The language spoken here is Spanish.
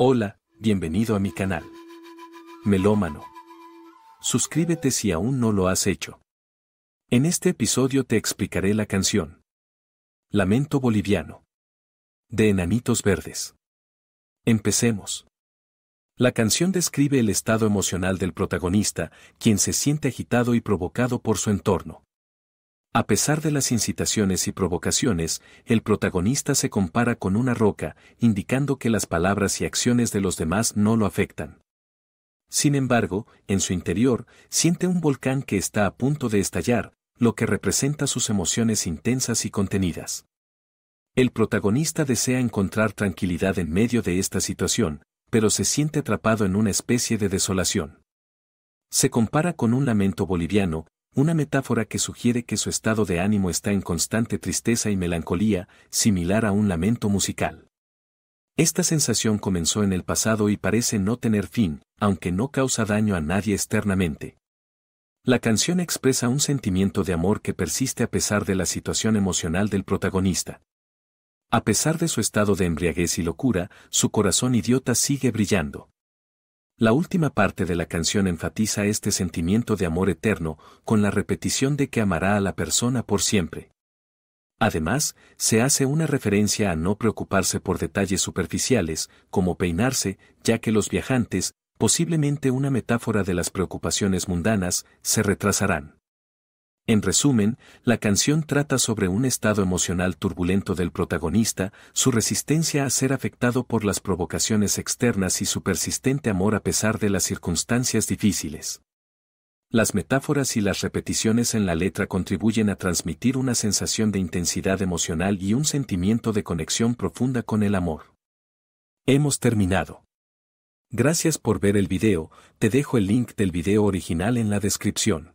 Hola, bienvenido a mi canal. Melómano. Suscríbete si aún no lo has hecho. En este episodio te explicaré la canción. Lamento boliviano. De Enanitos Verdes. Empecemos. La canción describe el estado emocional del protagonista, quien se siente agitado y provocado por su entorno. A pesar de las incitaciones y provocaciones, el protagonista se compara con una roca, indicando que las palabras y acciones de los demás no lo afectan. Sin embargo, en su interior, siente un volcán que está a punto de estallar, lo que representa sus emociones intensas y contenidas. El protagonista desea encontrar tranquilidad en medio de esta situación, pero se siente atrapado en una especie de desolación. Se compara con un lamento boliviano, una metáfora que sugiere que su estado de ánimo está en constante tristeza y melancolía, similar a un lamento musical. Esta sensación comenzó en el pasado y parece no tener fin, aunque no causa daño a nadie externamente. La canción expresa un sentimiento de amor que persiste a pesar de la situación emocional del protagonista. A pesar de su estado de embriaguez y locura, su corazón idiota sigue brillando. La última parte de la canción enfatiza este sentimiento de amor eterno con la repetición de que amará a la persona por siempre. Además, se hace una referencia a no preocuparse por detalles superficiales, como peinarse, ya que los viajantes, posiblemente una metáfora de las preocupaciones mundanas, se retrasarán. En resumen, la canción trata sobre un estado emocional turbulento del protagonista, su resistencia a ser afectado por las provocaciones externas y su persistente amor a pesar de las circunstancias difíciles. Las metáforas y las repeticiones en la letra contribuyen a transmitir una sensación de intensidad emocional y un sentimiento de conexión profunda con el amor. Hemos terminado. Gracias por ver el video, te dejo el link del video original en la descripción.